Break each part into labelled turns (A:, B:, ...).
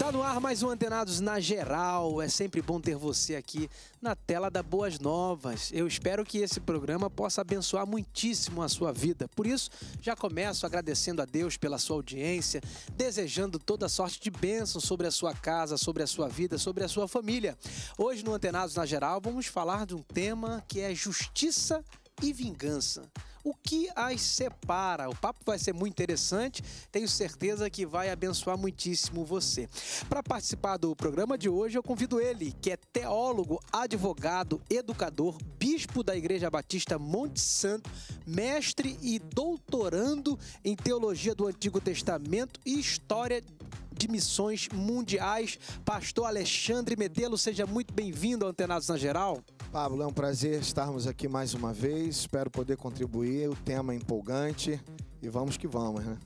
A: Tá no ar mais um Antenados na geral. É sempre bom ter você aqui na tela da Boas Novas. Eu espero que esse programa possa abençoar muitíssimo a sua vida. Por isso, já começo agradecendo a Deus pela sua audiência, desejando toda sorte de bênção sobre a sua casa, sobre a sua vida, sobre a sua família. Hoje no Antenados na geral, vamos falar de um tema que é justiça e e vingança. O que as separa? O papo vai ser muito interessante, tenho certeza que vai abençoar muitíssimo você. Para participar do programa de hoje, eu convido ele, que é teólogo, advogado, educador, bispo da Igreja Batista Monte Santo, mestre e doutorando em teologia do Antigo Testamento e história de missões mundiais, pastor Alexandre Medelo, seja muito bem-vindo ao Antenados na Geral. Pablo, é um
B: prazer estarmos
A: aqui mais uma
B: vez. Espero poder contribuir. O tema é empolgante e vamos que vamos, né?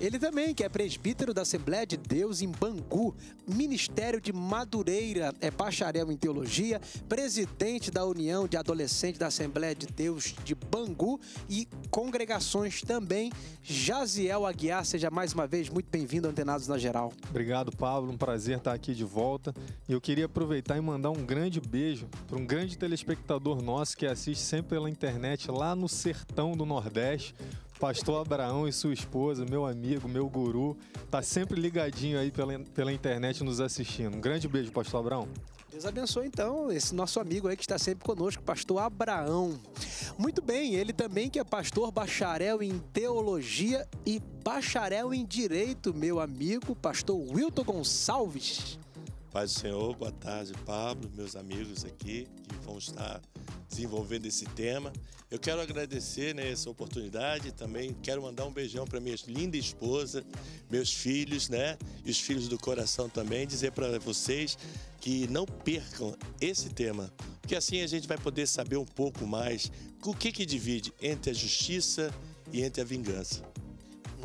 A: Ele também, que é presbítero da Assembleia de Deus em Bangu, Ministério de Madureira, é bacharel em teologia, presidente da União de Adolescentes da Assembleia de Deus de Bangu e congregações também. Jaziel Aguiar, seja mais uma vez muito bem-vindo, Antenados na Geral.
C: Obrigado, Pablo. Um prazer estar aqui de volta. E eu queria aproveitar e mandar um grande beijo para um grande telespectador nosso que assiste sempre pela internet lá no sertão do Nordeste Pastor Abraão e sua esposa, meu amigo, meu guru, tá sempre ligadinho aí pela, pela internet nos assistindo. Um grande beijo, Pastor Abraão.
A: Deus abençoe então esse nosso amigo aí que está sempre conosco, Pastor Abraão. Muito bem, ele também que é pastor bacharel em teologia e bacharel em direito, meu amigo, Pastor Wilton Gonçalves
D: paz do Senhor, boa tarde, Pablo, meus amigos aqui que vão estar desenvolvendo esse tema. Eu quero agradecer né, essa oportunidade também quero mandar um beijão para minha linda esposa, meus filhos, né? E os filhos do coração também, dizer para vocês que não percam esse tema, que assim a gente vai poder saber um pouco mais o que, que divide entre a justiça e entre a vingança.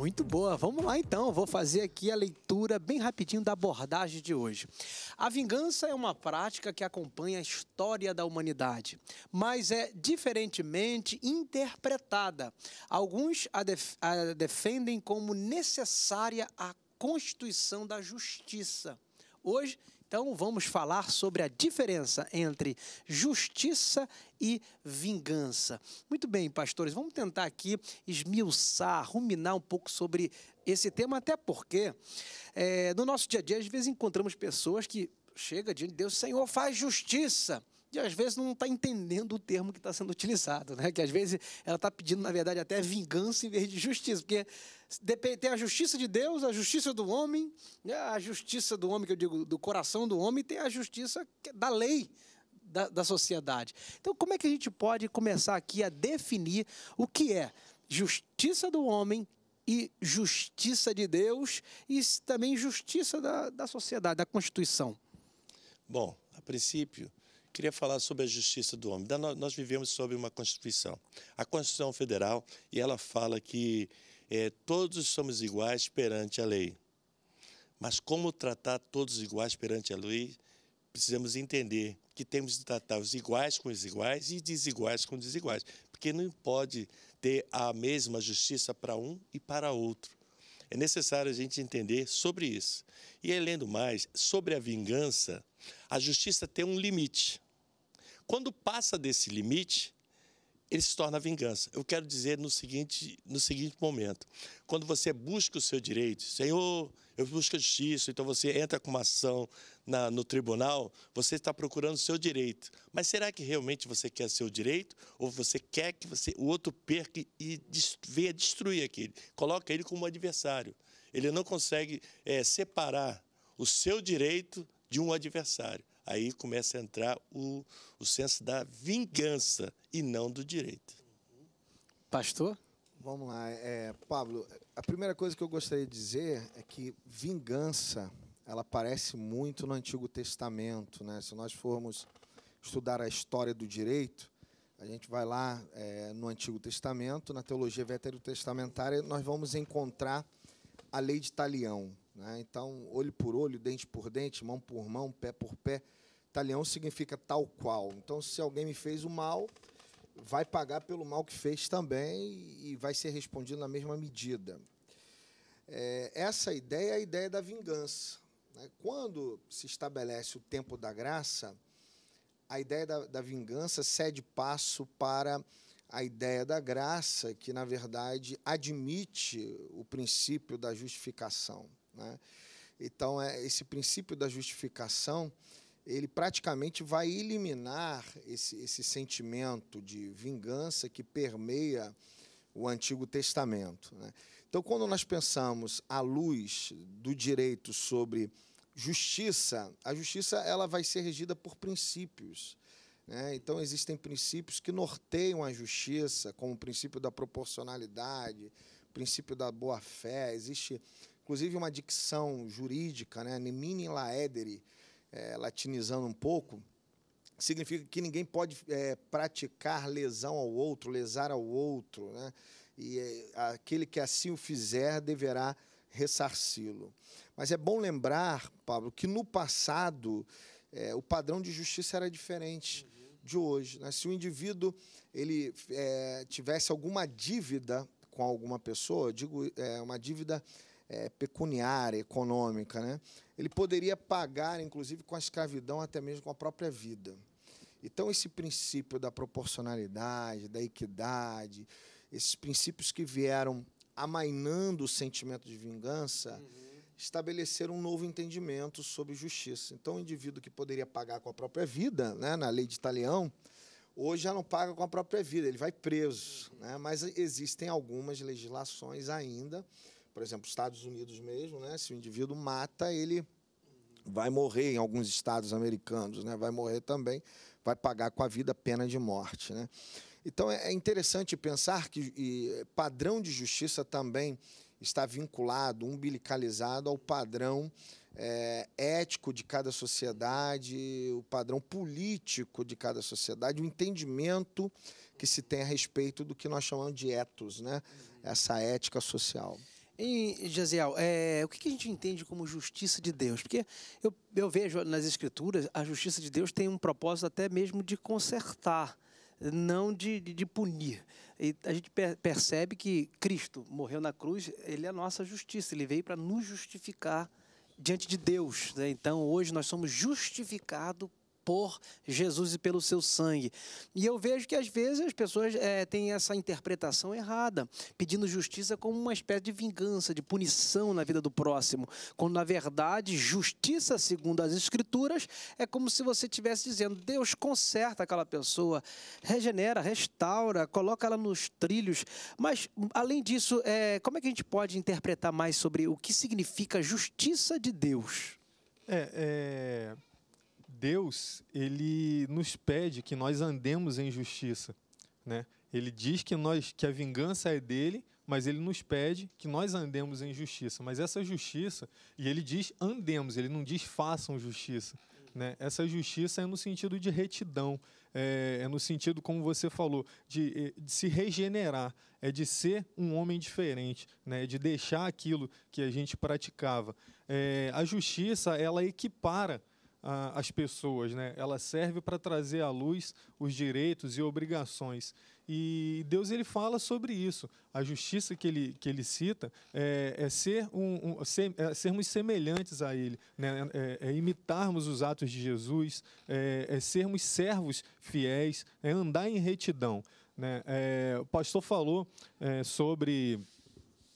D: Muito boa.
A: Vamos lá então. Vou fazer aqui a leitura bem rapidinho da abordagem de hoje. A vingança é uma prática que acompanha a história da humanidade, mas é diferentemente interpretada. Alguns a, def a defendem como necessária à constituição da justiça. Hoje então vamos falar sobre a diferença entre justiça e vingança. Muito bem, pastores, vamos tentar aqui esmiuçar, ruminar um pouco sobre esse tema, até porque é, no nosso dia a dia, às vezes encontramos pessoas que chega diante de Deus, Senhor, faz justiça de às vezes não está entendendo o termo que está sendo utilizado, né? Que às vezes ela está pedindo, na verdade, até vingança em vez de justiça, porque tem a justiça de Deus, a justiça do homem, né? a justiça do homem que eu digo do coração do homem, tem a justiça é da lei. Da, da sociedade. Então, como é que a gente pode começar aqui a definir o que é justiça do homem e justiça de Deus e também justiça da, da sociedade, da Constituição?
D: Bom, a princípio, Queria falar sobre a justiça do homem. Nós vivemos sobre uma Constituição. A Constituição Federal, e ela fala que é, todos somos iguais perante a lei. Mas como tratar todos iguais perante a lei, precisamos entender que temos de tratar os iguais com os iguais e desiguais com desiguais. Porque não pode ter a mesma justiça para um e para outro. É necessário a gente entender sobre isso. E lendo mais, sobre a vingança, a justiça tem um limite. Quando passa desse limite, ele se torna vingança. Eu quero dizer no seguinte, no seguinte momento: quando você busca o seu direito, Senhor, eu busco a justiça, então você entra com uma ação na, no tribunal, você está procurando o seu direito. Mas será que realmente você quer seu direito? Ou você quer que você, o outro perca e venha destruir aquele? Coloca ele como adversário. Ele não consegue é, separar o seu direito de um adversário. Aí começa a entrar o, o senso da vingança e não do direito.
B: Pastor? Vamos lá. É, Pablo, a primeira coisa que eu gostaria de dizer é que vingança ela aparece muito no Antigo Testamento. Né? Se nós formos estudar a história do direito, a gente vai lá é, no Antigo Testamento, na teologia veterotestamentária, nós vamos encontrar a lei de Talião. Né? Então, olho por olho, dente por dente, mão por mão, pé por pé. Talião significa tal qual. Então, se alguém me fez o mal, vai pagar pelo mal que fez também e vai ser respondido na mesma medida. É, essa ideia é a ideia da vingança. Né? Quando se estabelece o tempo da graça, a ideia da, da, vingança cede passo para a ideia da graça, que, na verdade, admite o princípio da justificação. Né? Então, é, esse princípio da justificação, ele praticamente vai eliminar esse, esse sentimento de vingança que permeia o Antigo Testamento. Né? Então, quando nós pensamos à luz do direito sobre justiça, a justiça ela vai ser regida por princípios. Né? Então, existem princípios que norteiam a justiça, como o princípio da proporcionalidade, princípio da boa-fé, existe inclusive uma dicção jurídica, né, nemini laedere, é, latinizando um pouco, significa que ninguém pode é, praticar lesão ao outro, lesar ao outro, né? e é, aquele que assim o fizer deverá ressarci-lo. Mas é bom lembrar, Pablo, que no passado é, o padrão de justiça era diferente uhum. de hoje. Né? Se o indivíduo ele é, tivesse alguma dívida com alguma pessoa, digo é, uma dívida é, pecuniária, econômica. Né? Ele poderia pagar, inclusive, com a escravidão, até mesmo com a própria vida. Então, esse princípio da proporcionalidade, da equidade, esses princípios que vieram amainando o sentimento de vingança, uhum. estabeleceram um novo entendimento sobre justiça. Então, o indivíduo que poderia pagar com a própria vida, né, na lei de Italião, hoje já não paga com a própria vida, ele vai preso. Uhum. Né? Mas existem algumas legislações ainda por exemplo, Estados Unidos mesmo, né? Se o indivíduo mata, ele vai morrer em alguns estados americanos, né? Vai morrer também, vai pagar com a vida pena de morte, né? Então é, é interessante pensar que padrão de justiça também está vinculado, umbilicalizado ao padrão é, ético de cada sociedade, o padrão político de cada sociedade, o entendimento que se tem a
A: respeito do que nós chamamos de etos né? essa ética social. E, Jaziel, é, o que, a gente entende como justiça de Deus? Porque eu, eu vejo nas Escrituras, a justiça de Deus tem um propósito até mesmo de consertar, não de, de, de punir. E a gente percebe que Cristo morreu na cruz, ele é a nossa justiça, ele veio para nos justificar diante de Deus. Né? Então, hoje nós somos justificados por Jesus e pelo seu sangue. E eu vejo que às vezes as pessoas é, têm essa interpretação errada, pedindo justiça como uma espécie de vingança, de punição na vida do próximo, quando na verdade justiça, segundo as Escrituras, é como se você estivesse dizendo: Deus conserta aquela pessoa, regenera, restaura, coloca ela nos trilhos. Mas além disso, é, como é que a gente pode interpretar mais sobre o que significa justiça de Deus?
C: É, é Deus, ele nos pede que nós andemos em justiça, né? Ele diz que nós que a vingança é dele, mas ele nos pede que nós andemos em justiça. Mas essa justiça, e ele diz andemos, ele não diz façam justiça. Né? Essa justiça é no sentido de retidão, é, é no sentido, como você falou, de, é, de, se regenerar, é de ser um homem diferente, né? É de deixar aquilo que a gente praticava. É, a justiça, ela equipara ah, as pessoas, né? Ela serve para trazer à luz os direitos e obrigações. E Deus ele fala sobre isso. A justiça que ele, que ele cita é, é ser um, um ser, é sermos semelhantes a Ele, né? é, é, imitarmos os atos de Jesus, é, é sermos servos fiéis, é andar em retidão. Né? É, o pastor falou é, sobre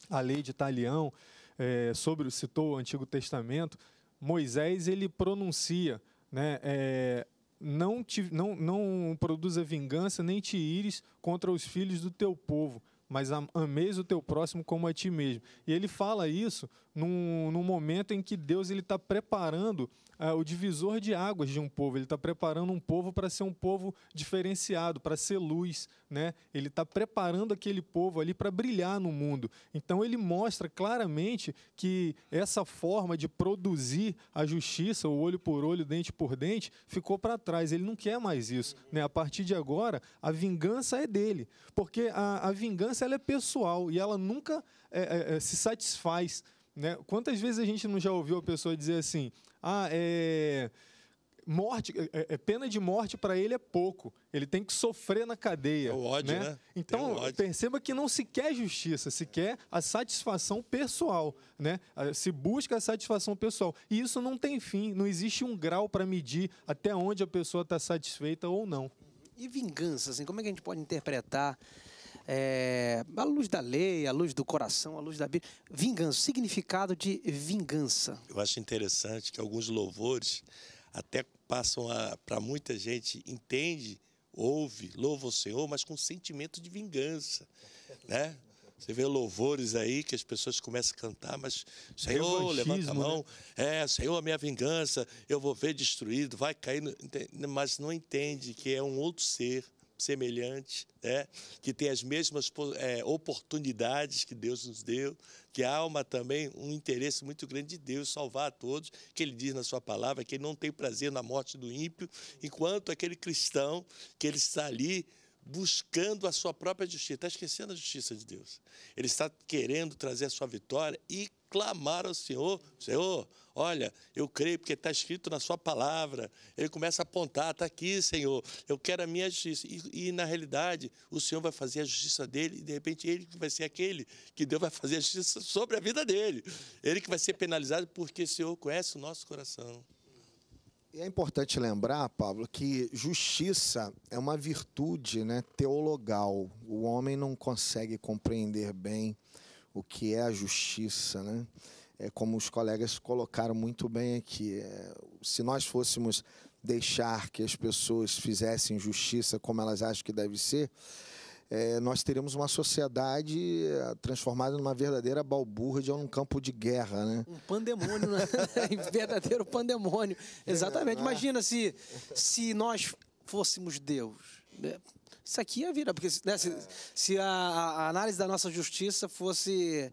C: a lei de Talião, sobre, citou o Antigo Testamento, Moisés ele pronuncia, né, é, não, te, não, não produza vingança nem te ires contra os filhos do teu povo, mas ameis o teu próximo como a ti mesmo. E ele fala isso num, num momento em que Deus ele está preparando ah, o divisor de águas de um povo. Ele está preparando um povo para ser um povo diferenciado, para ser luz. Né? Ele está preparando aquele povo ali para brilhar no mundo. Então, ele mostra claramente que essa forma de produzir a justiça, o olho por olho, dente por dente, ficou para trás. Ele não quer mais isso. Né? A partir de agora, a vingança é dele. Porque a, a vingança ela é pessoal e ela nunca é, é, é se satisfaz né? Quantas vezes a gente não já ouviu a pessoa dizer assim: ah, é. Morte, é, é, é pena de morte para ele é pouco. Ele tem que sofrer na cadeia. É o ódio, né? né? Então, ódio. perceba que não se quer justiça, se quer a satisfação pessoal, né? Se busca a satisfação pessoal. E isso não tem fim, não existe um grau para medir até onde a pessoa está satisfeita ou não. E vingança, assim, como é que a gente pode interpretar
A: é, à luz da lei, à luz do coração, à luz da Bíblia. Vingança, significado de vingança.
D: Eu acho interessante que alguns louvores até passam para muita gente entende, ouve, louva o Senhor, mas com sentimento de vingança, né? Você vê louvores aí que as pessoas começam a cantar, mas Senhor, né? levanta a mão, né? é, Senhor, a minha vingança, eu vou ver destruído, vai cair, mas não entende que é um outro ser, semelhante, né? que tem as mesmas é, oportunidades que Deus nos deu, que a alma também um interesse muito grande de Deus salvar a todos, que ele diz na sua palavra que ele não tem prazer na morte do ímpio, enquanto aquele cristão que ele está ali buscando a sua própria justiça, está esquecendo a justiça de Deus. Ele está querendo trazer a sua vitória e clamar ao Senhor: Senhor, olha, eu creio porque está escrito na Sua palavra. Ele começa a apontar: está aqui, Senhor, eu quero a minha justiça. E, e, na realidade, o Senhor vai fazer a justiça dele e de repente ele que vai ser aquele que Deus vai fazer a justiça sobre a vida dele. Ele que vai ser penalizado porque o Senhor conhece o nosso coração.
B: E é importante lembrar, Pablo, que justiça é uma virtude né, teologal. O homem não consegue compreender bem o que é a justiça. Né? É como os colegas colocaram muito bem aqui. É, se nós fôssemos deixar que as pessoas fizessem justiça como elas acham que deve ser, é, nós teremos uma sociedade eh, transformada numa verdadeira balbúrdia ou num campo de guerra, né? Um
A: pandemônio, né? verdadeiro pandemônio. É, Exatamente. Ah. Imagina se, se nós fôssemos Deus. Né? Isso aqui ia virar, porque né, se, se a, a, análise da nossa justiça fosse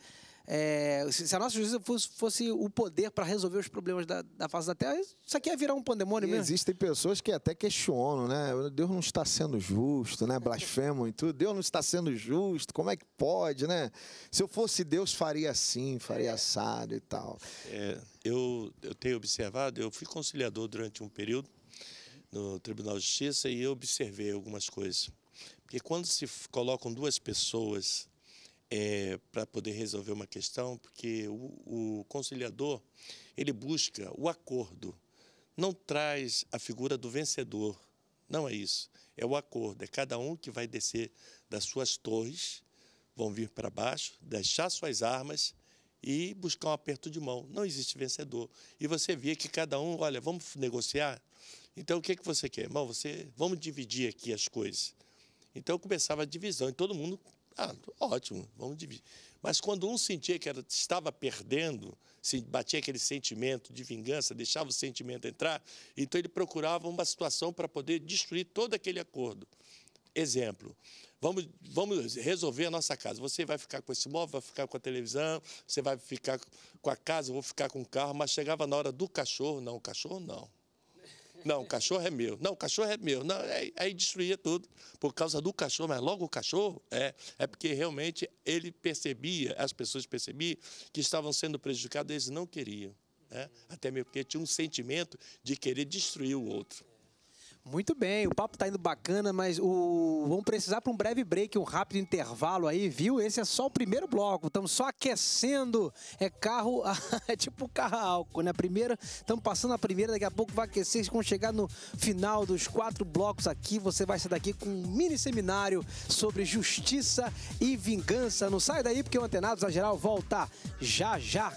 A: é, se a nossa justiça fosse, fosse o poder para resolver os problemas da, da, face da Terra, isso aqui ia virar um pandemônio e mesmo.
B: Existem pessoas que até questionam, né? Deus não está sendo justo, né? blasfemo e tudo. Deus não está sendo justo, como é que pode, né? Se eu fosse Deus, faria assim, faria é. assado e tal.
D: É, eu, eu tenho observado, eu fui conciliador durante um período no Tribunal de Justiça e eu observei algumas coisas. Porque quando se colocam duas pessoas é, eh, para poder resolver uma questão, porque o, o conciliador ele busca o acordo, não traz a figura do vencedor. Não é isso. É o acordo. É cada um que vai descer das suas torres, vão vir para baixo, deixar suas armas e buscar um aperto de mão. Não existe vencedor. E você via que cada um, olha, vamos negociar? Então o que, é que você quer? Irmão, você, vamos dividir aqui as coisas. Então começava a divisão e todo mundo ah, ótimo, vamos dividir. Mas quando um sentia que era, estava perdendo, batia aquele sentimento de vingança, deixava o sentimento entrar, então ele procurava uma situação para poder destruir todo aquele acordo. Exemplo, vamos, vamos resolver a nossa casa. Você vai ficar com esse móvel, vai ficar com a televisão, você vai ficar com a casa, vou ficar com o carro, mas chegava na hora do cachorro, não, o cachorro não não, o cachorro é meu. Não, o cachorro é meu. Não, aí, aí destruía tudo por causa do cachorro. Mas logo o cachorro é, é porque realmente ele percebia, as pessoas percebiam que estavam sendo prejudicadas, eles não queriam. Né? Até mesmo porque tinha um sentimento de querer destruir o outro.
A: Muito bem, o papo está indo bacana, mas o... vamos precisar para um breve break, um rápido intervalo aí, viu? Esse é só o primeiro bloco, estamos só aquecendo. É carro, é tipo carro álcool, né? primeiro estamos passando a primeira, daqui a pouco vai aquecer. Quando chegar no final dos quatro blocos aqui, você vai sair daqui com um mini seminário sobre justiça e vingança. Não sai daí, porque o Antenados a Geral volta já já.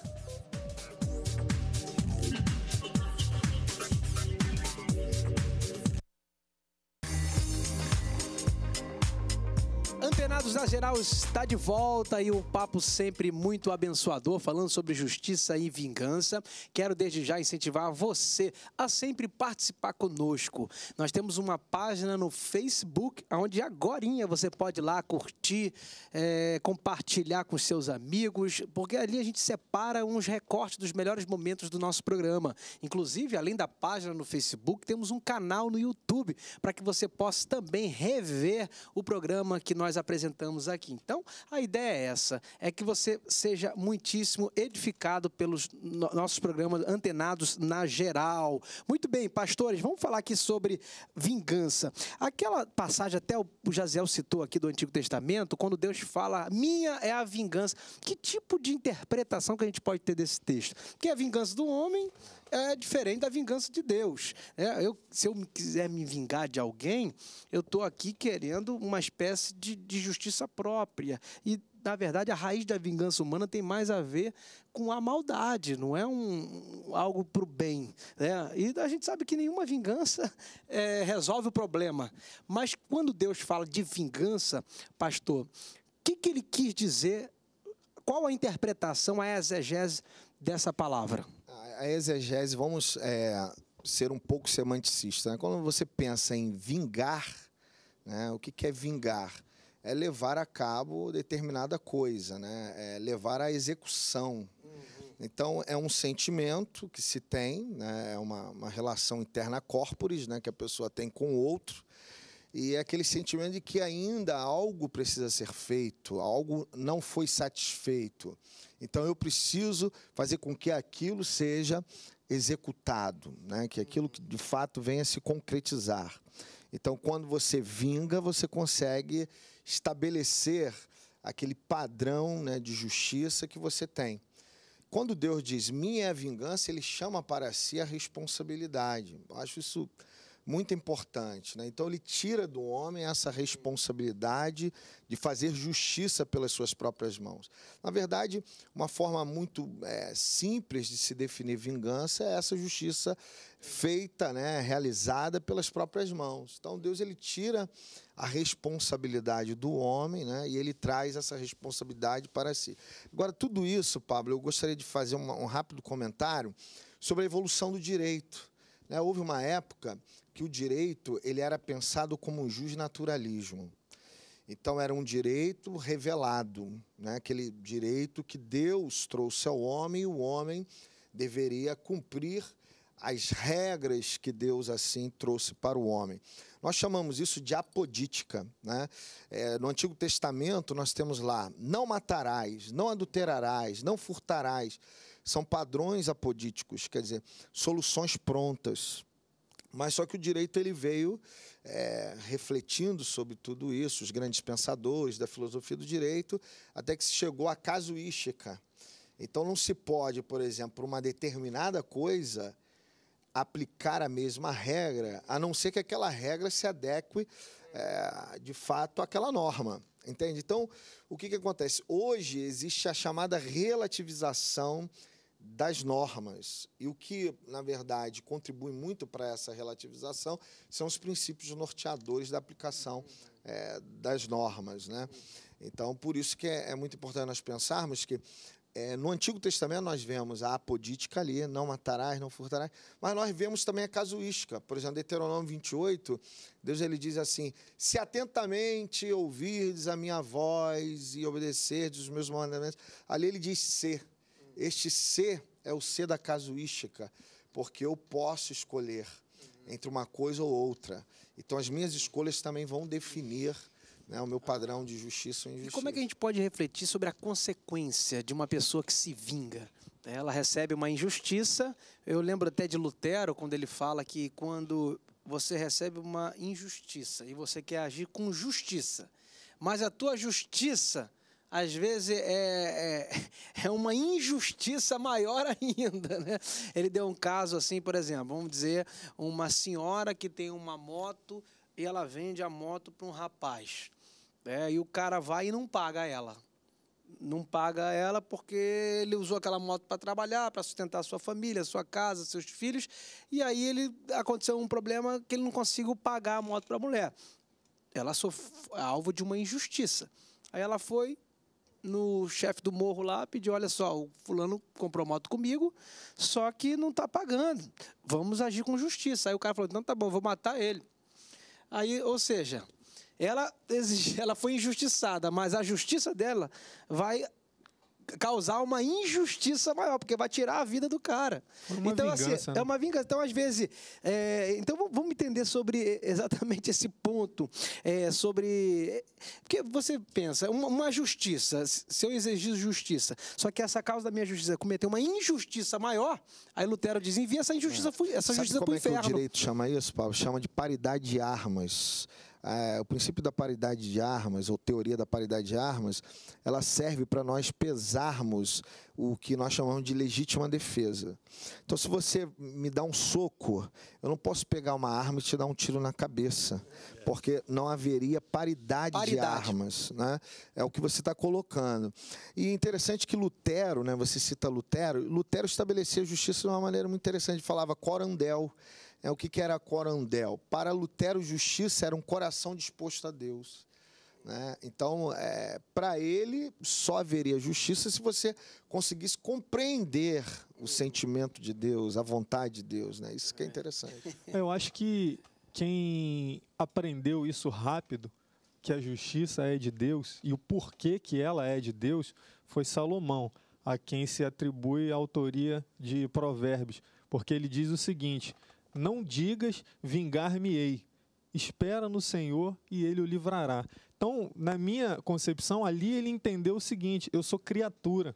A: Condenados da Geral está de volta e um papo sempre muito abençoador, falando sobre justiça e vingança. Quero desde já incentivar você a sempre participar conosco. Nós temos uma página no Facebook, onde agora você pode ir lá curtir, é, compartilhar com seus amigos, porque ali a gente separa uns recortes dos melhores momentos do nosso programa. Inclusive, além da página no Facebook, temos um canal no YouTube para que você possa também rever o programa que nós apresentamos apresentamos aqui. Então, a ideia é essa, é que você seja muitíssimo edificado pelos no nossos programas antenados na geral. Muito bem, pastores, vamos falar aqui sobre vingança. Aquela passagem até o Jaziel citou aqui do Antigo Testamento, quando Deus fala, minha é a vingança. Que tipo de interpretação que a gente pode ter desse texto? que é a vingança do homem é diferente da vingança de Deus. É, eu, se eu quiser me vingar de alguém, eu estou aqui querendo uma espécie de, de justiça própria. E na verdade, a raiz da vingança humana tem mais a ver com a maldade, não é um, algo para o bem. Né? E a gente sabe que nenhuma vingança é, resolve o problema. Mas quando Deus fala de vingança, pastor, o que, que ele quis dizer? Qual a interpretação, a exegese dessa palavra? A exegese,
B: vamos é, ser um pouco semanticista. Né? Quando você pensa em vingar, né? o que, que é vingar? É levar a cabo determinada coisa, né? é levar à execução. Uhum. Então, é um sentimento que se tem, né? é uma, uma relação interna corporis né? que a pessoa tem com o outro, e é aquele sentimento de que ainda algo precisa ser feito, algo não foi satisfeito. Então eu preciso fazer com que aquilo seja executado, né? que aquilo que de fato venha se concretizar. Então, quando você vinga, você consegue estabelecer aquele padrão né, de justiça que você tem. Quando Deus diz minha é a vingança, ele chama para si a responsabilidade. Eu acho isso muito importante. Né? Então, ele tira do homem essa responsabilidade de fazer justiça pelas suas próprias mãos. Na verdade, uma forma muito é, simples de se definir vingança é essa justiça feita, né, realizada pelas próprias mãos. Então, Deus ele tira a responsabilidade do homem né, e ele traz essa responsabilidade para si. Agora, tudo isso, Pablo, eu gostaria de fazer um, um rápido comentário sobre a evolução do direito. Né? Houve uma época que o direito ele era pensado como um justnaturalismo. Então era um direito revelado, né? aquele direito que Deus trouxe ao homem e o homem deveria cumprir as regras que Deus assim trouxe para o homem. Nós chamamos isso de apodítica. Né? É, no Antigo Testamento nós temos lá: não matarás, não adulterarás, não furtarás. São padrões apodíticos, quer dizer, soluções prontas mas só que o direito ele veio é, refletindo sobre tudo isso, os grandes pensadores da filosofia do direito, até que se chegou à casuística. Então não se pode, por exemplo, uma determinada coisa aplicar a mesma regra, a não ser que aquela regra se adeque é, de fato àquela norma. Entende? Então, o que, que acontece? Hoje existe a chamada relativização das normas. E o que, na verdade, contribui muito para essa relativização são os princípios norteadores da aplicação é, das normas. Né? Então, por isso que é, é muito importante nós pensarmos que é, no Antigo Testamento nós vemos a apodítica ali, não matarás, não furtarás, mas nós vemos também a casuística. Por exemplo, Deuteronômio 28, Deus ele diz assim: Se atentamente ouvirdes a minha voz e obedecerdes os meus mandamentos, ali ele diz ser. Este ser é o ser da casuística, porque eu posso escolher entre uma coisa ou outra. Então, as minhas escolhas também vão definir né, o meu padrão de
A: justiça ou injustiça. E como é que a gente pode refletir sobre a consequência de uma pessoa que se vinga? Ela recebe uma injustiça. Eu lembro até de Lutero, quando ele fala que quando você recebe uma injustiça e você quer agir com justiça, mas a tua justiça às vezes é, é, é, uma injustiça maior ainda. Né? Ele deu um caso assim, por exemplo, vamos dizer, uma senhora que tem uma moto e ela vende a moto para um rapaz. Né? E o cara vai e não paga ela. Não paga ela porque ele usou aquela moto para trabalhar, para sustentar sua família, sua casa, seus filhos. E aí ele aconteceu um problema que ele não conseguiu pagar a moto para a mulher ela sofreu alvo de uma injustiça. Aí ela foi, no chefe do morro lá, pediu, olha só, o fulano comprou moto comigo, só que não está pagando. Vamos agir com justiça. Aí o cara falou, não, tá bom, vou matar ele. Aí, ou seja, ela, ela foi injustiçada, mas a justiça dela vai causar uma injustiça maior, porque vai tirar a vida do cara. Uma então, assim, vingança, assim, né? é uma vingança. Então, às vezes. É, então, vamos entender sobre exatamente esse ponto. É, sobre. É, porque você pensa, uma, uma, justiça, se eu exigir justiça, só que essa causa da minha justiça cometer uma injustiça maior, aí Lutero diz: envia essa injustiça, é. essa Sabe justiça para é o inferno. que o
B: direito chama isso, Paulo? Chama de paridade de armas. Eh, o princípio da paridade de armas, ou teoria da paridade de armas, ela serve para nós pesarmos o que nós chamamos de legítima defesa. Então, se você me dá um soco, eu não posso pegar uma arma e te dar um tiro na cabeça, porque não haveria paridade, paridade. de armas. Né? É o que você está colocando. E é interessante que Lutero, né, você cita Lutero, Lutero estabelecia a justiça de uma maneira muito interessante, falava corandel é o que, era corandel. Para Lutero, justiça era um coração disposto a Deus. Né? Então, é, para ele, só haveria justiça se você conseguisse compreender o sentimento de Deus, a vontade de Deus. Né? Isso que é interessante.
C: É, eu acho que quem aprendeu isso rápido, que a justiça é de Deus e o porquê que ela é de Deus, foi Salomão, a quem se atribui a autoria de Provérbios, porque ele diz o seguinte: não digas, vingar-me-ei. Espera no Senhor e ele o livrará. Então, na minha concepção, ali ele entendeu o seguinte: eu sou criatura.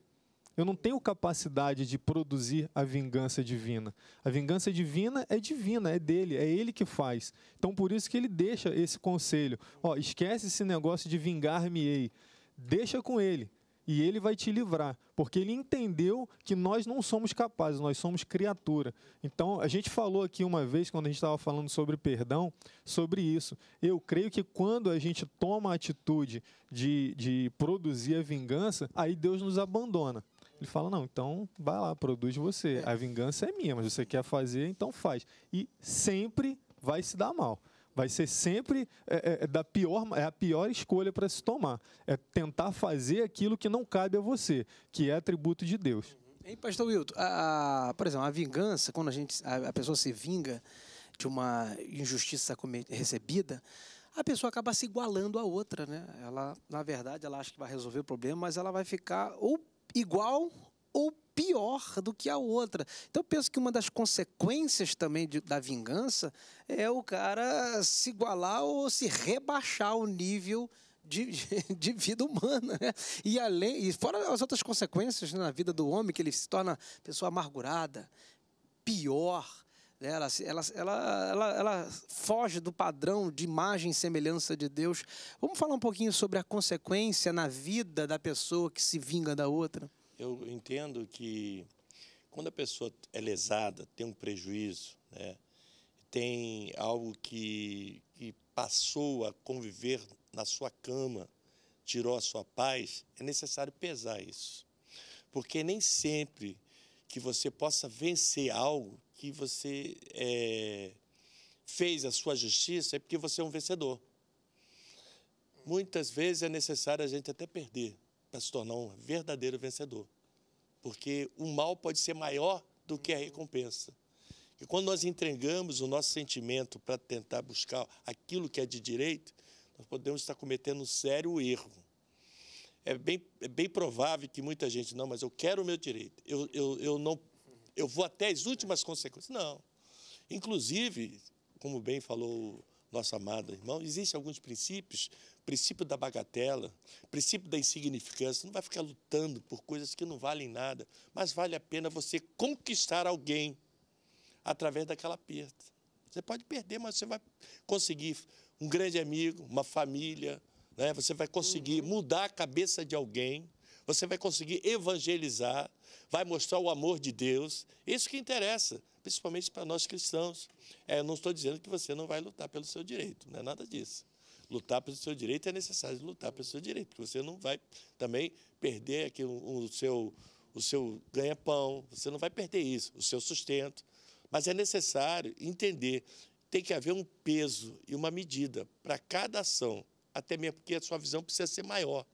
C: Eu não tenho capacidade de produzir a vingança divina. A vingança divina é divina, é dele, é ele que faz. Então por isso que ele deixa esse conselho. Ó, esquece esse negócio de vingar-me-ei. Deixa com ele e ele vai te livrar, porque ele entendeu que nós não somos capazes, nós somos criatura. Então, a gente falou aqui uma vez, quando a gente estava falando sobre perdão, sobre isso. Eu creio que quando a gente toma a atitude de, de produzir a vingança, aí Deus nos abandona. Ele fala: não, então vai lá, produz você. A vingança é minha, mas você quer fazer, então faz. E sempre vai se dar mal vai ser sempre é, é, é da pior, é a pior escolha para se tomar. É tentar fazer aquilo que não cabe a você, que é atributo de Deus.
A: Uhum. E pastor Wilton, a, a, por exemplo, a vingança, quando a, gente, a, a pessoa se vinga de uma injustiça recebida, a pessoa acaba se igualando à outra, né? Ela, na verdade, ela acha que vai resolver o problema, mas ela vai ficar ou igual ou pior do que a outra. Então, eu penso que uma das consequências também de, da vingança é o cara se igualar ou se rebaixar o nível de, de, vida humana. Né? E além, e fora as outras consequências né, na vida do homem, que ele se torna pessoa amargurada, pior. Né? Ela, ela, ela, ela, ela foge do padrão de imagem e semelhança de Deus. Vamos falar um pouquinho sobre a consequência na vida da pessoa que se vinga da outra?
D: eu entendo que quando a pessoa é lesada, tem um prejuízo, né, tem algo que, que passou a conviver na sua cama, tirou a sua paz, é necessário pesar isso. Porque nem sempre que você possa vencer algo que você é, fez a sua justiça é porque você é um vencedor. Muitas vezes é necessário a gente até perder para se tornar um verdadeiro vencedor. Porque o mal pode ser maior do que a recompensa. E quando nós entregamos o nosso sentimento para tentar buscar aquilo que é de direito, nós podemos estar cometendo um sério erro. É bem, é bem provável que muita gente, não, mas eu quero o meu direito, eu, eu, eu, não, eu vou até as últimas consequências. Não. Inclusive, como bem falou nosso amado irmão, existem alguns princípios princípio da bagatela, princípio da insignificância. Não vai ficar lutando por coisas que não valem nada, mas vale a pena você conquistar alguém através daquela perda. Você pode perder, mas você vai conseguir um grande amigo, uma família, né? você vai conseguir uhum. mudar a cabeça de alguém, você vai conseguir evangelizar, vai mostrar o amor de Deus. Isso que interessa, principalmente para nós cristãos. É, eu não estou dizendo que você não vai lutar pelo seu direito, não é nada disso lutar pelo seu direito é necessário lutar pelo seu direito, porque você não vai também perder aqui o, o seu, o seu ganha-pão, você não vai perder isso, o seu sustento. Mas é necessário entender, tem que haver um peso e uma medida para cada ação, até mesmo porque a sua visão precisa ser maior.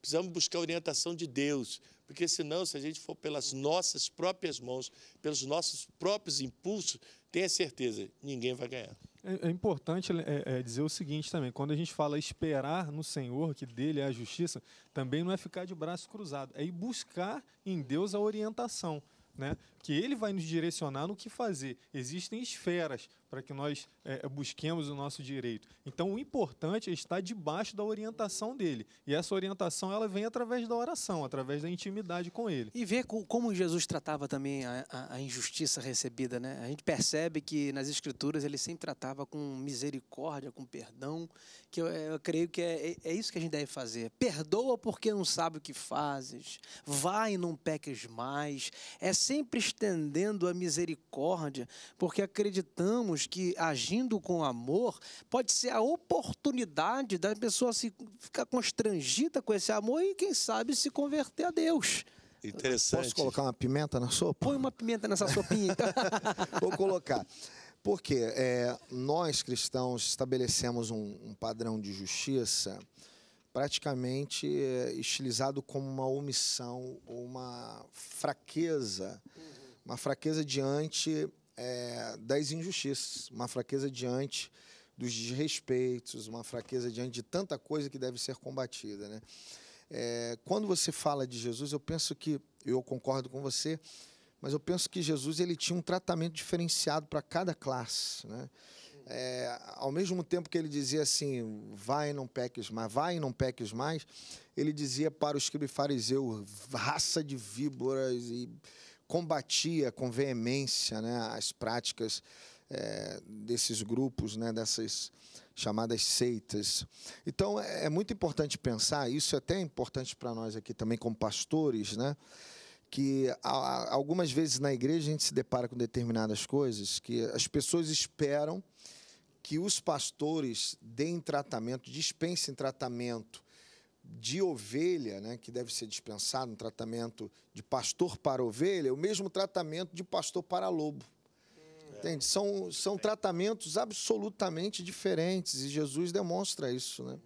D: Precisamos buscar a orientação de Deus, porque senão, se a gente for pelas nossas próprias mãos, pelos nossos próprios impulsos, tenha certeza, ninguém vai ganhar.
C: É, é, importante é, é, é dizer o seguinte também: quando a gente fala esperar no Senhor, que dele é a justiça, também não é ficar de braço cruzado, é ir buscar em Deus a orientação. Né? que ele vai nos direcionar no que fazer. Existem esferas para que nós é, é, busquemos o nosso direito. Então, o importante é estar debaixo da orientação dele. E essa orientação ela vem através da oração, através da intimidade com ele. E ver como Jesus tratava
A: também a, a, a injustiça recebida. Né? A gente percebe que nas Escrituras ele sempre tratava com misericórdia, com perdão, que eu, eu creio que é, é, é isso que a gente deve fazer. Perdoa porque não sabe o que fazes. Vai e não peques mais. É sempre estendendo a misericórdia, porque acreditamos que agindo com amor pode ser a oportunidade da pessoa se ficar constrangida com esse amor e quem sabe se converter a Deus.
B: Interessante. Posso colocar uma pimenta na sopa?
A: Põe uma pimenta nessa
B: sopinha. Então. Vou colocar. Porque é, nós cristãos estabelecemos um, um padrão de justiça praticamente é, estilizado como uma omissão, uma fraqueza. Uhum uma fraqueza diante é, das injustiças, uma fraqueza diante dos desrespeitos, uma fraqueza diante de tanta coisa que deve ser combatida. Né? É, quando você fala de Jesus, eu penso que, eu concordo com você, mas eu penso que Jesus ele tinha um tratamento diferenciado para cada classe. Né? É, ao mesmo tempo que ele dizia assim, vai e não peques mais, vai e não peques mais, ele dizia para os escriba fariseu, raça de víboras e combatia com veemência né, as práticas é, desses grupos, né, dessas chamadas seitas. Então, é, é muito importante pensar, isso é até importante para nós aqui também como pastores, né, que algumas vezes na igreja a gente se depara com determinadas coisas que as pessoas esperam que os pastores deem tratamento, dispensem tratamento de ovelha, né, que deve ser dispensado, um tratamento de pastor para ovelha, é o mesmo tratamento de pastor para lobo. Entende? São, são tratamentos absolutamente
A: diferentes e Jesus demonstra isso, né?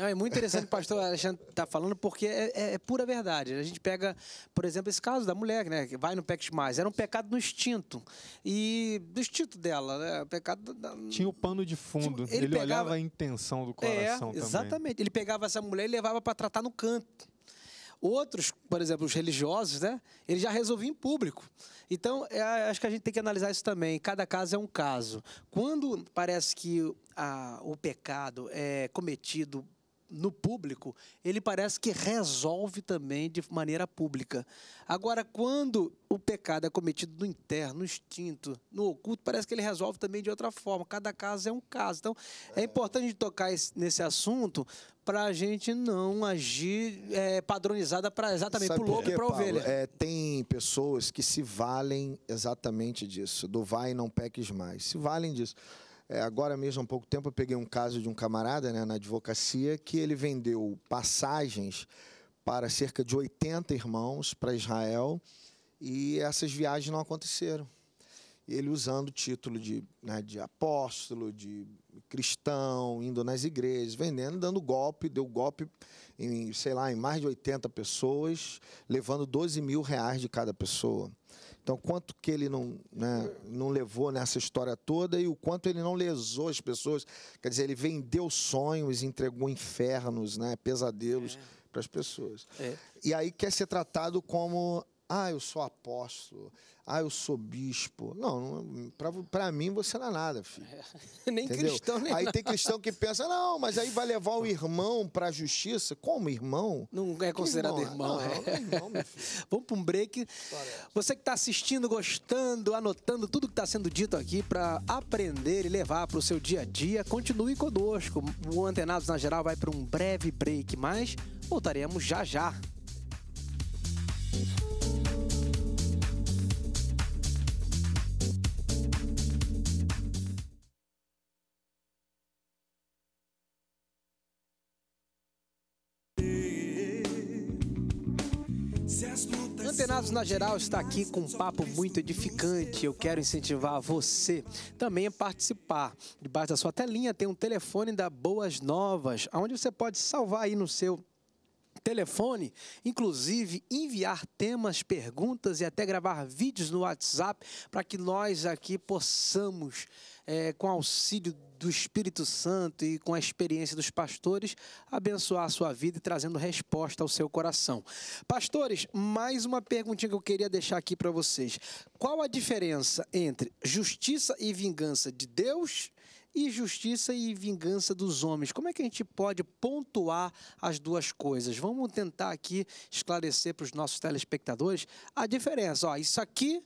A: Não, é muito interessante o pastor Alexandre estar tá falando, porque é, é, é, pura verdade. A gente pega, por exemplo, esse caso da mulher, né? Que vai no PEC Mais. Era um pecado no instinto. E do instinto dela, né? O pecado da... Tinha
C: o pano de fundo. Ele, ele pegava... olhava a intenção do coração é, também. Exatamente.
A: Ele pegava essa mulher e levava para tratar no canto. Outros, por exemplo, os religiosos, né? Ele já resolvia em público. Então, é, acho que a gente tem que analisar isso também. Cada caso é um caso. Quando parece que a, o pecado é cometido no público, ele parece que resolve também de maneira pública. Agora, quando o pecado é cometido no interno, no instinto, no oculto, parece que ele resolve também de outra forma. Cada caso é um caso. Então, é, importante tocar nesse assunto para a gente não agir é, padronizada para exatamente para o louco e para a ovelha.
B: É, tem pessoas que se valem exatamente disso, do vai e não peques mais. Se valem disso. É, agora mesmo, há pouco tempo, eu peguei um caso de um camarada né, na advocacia que ele vendeu passagens para cerca de 80 irmãos para Israel e essas viagens não aconteceram. Ele usando o título de, né, de apóstolo, de cristão, indo nas igrejas, vendendo, dando golpe, deu golpe em, sei lá, em mais de 80 pessoas, levando 12 mil reais de cada pessoa. Então, quanto que ele não, né, não levou nessa história toda e o quanto ele não lesou as pessoas. Quer dizer, ele vendeu sonhos, entregou infernos, né, pesadelos é. para as pessoas. É. E aí quer ser tratado como ah, eu sou apóstolo. Ah, eu sou bispo. Não, não para mim você não é nada, filho.
A: É, nem Entendeu? cristão, nem Aí nada. tem cristão que
B: pensa, não, mas aí vai levar o irmão para a justiça. Como irmão?
A: Não é considerado irmão. irmão, não, é. Não é irmão Vamos para um break. Você que está assistindo, gostando, anotando tudo que está sendo dito aqui para aprender e levar para o seu dia a dia, continue conosco. O Antenados na Geral vai para um breve break, mas voltaremos já já. na Geral está aqui com um papo muito edificante. Eu quero incentivar você também a participar. Debaixo da sua telinha tem um telefone da Boas Novas, onde você pode salvar aí no seu telefone, inclusive enviar temas, perguntas e até gravar vídeos no WhatsApp para que nós aqui possamos, é, com auxílio do Espírito Santo e com a experiência dos pastores, abençoar a sua vida e trazendo resposta ao seu coração. Pastores, mais uma perguntinha que eu queria deixar aqui para vocês. Qual a diferença entre justiça e vingança de Deus e justiça e vingança dos homens. Como é que a gente pode pontuar as duas coisas? Vamos tentar aqui esclarecer para os nossos telespectadores a diferença. Ó, isso aqui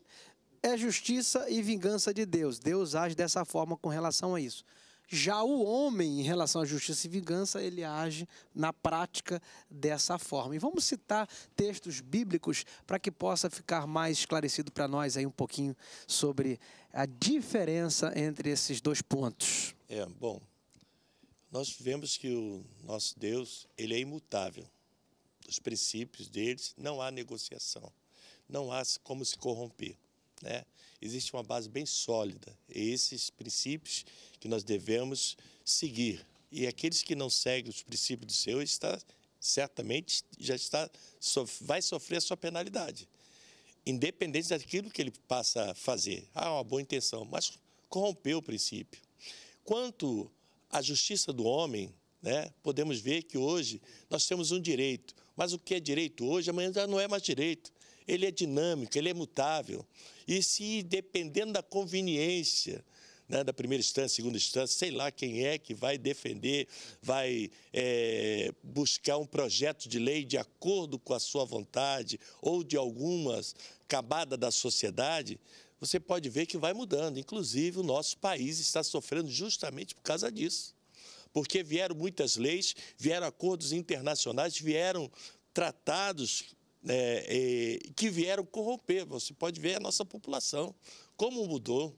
A: é justiça e vingança de Deus. Deus age dessa forma com relação a isso. Já o homem, em relação à justiça e vingança, ele age na prática dessa forma. E vamos citar textos bíblicos para que possa ficar mais esclarecido para nós aí um pouquinho sobre a diferença entre esses dois pontos.
D: É, bom, nós vemos que o nosso Deus, ele é imutável. Os princípios deles não há negociação, não há como se corromper. Né? Existe uma base bem sólida, e é esses princípios que nós devemos seguir. E aqueles que não seguem os princípios do Senhor está, certamente já está, vai sofrer a sua penalidade, independente daquilo que ele passa a fazer. Ah, é uma boa intenção, mas corrompeu o princípio. Quanto à justiça do homem, né, podemos ver que hoje nós temos um direito, mas o que é direito hoje, amanhã já não é mais direito ele é dinâmico, ele é mutável. E se dependendo da conveniência, né, da primeira instância, segunda instância, sei lá quem é que vai defender, vai é, buscar um projeto de lei de acordo com a sua vontade ou de algumas camada da sociedade, você pode ver que vai mudando. Inclusive, o nosso país está sofrendo justamente por causa disso. Porque vieram muitas leis, vieram acordos internacionais, vieram tratados é, é, que vieram corromper. Você pode ver a nossa população, como mudou.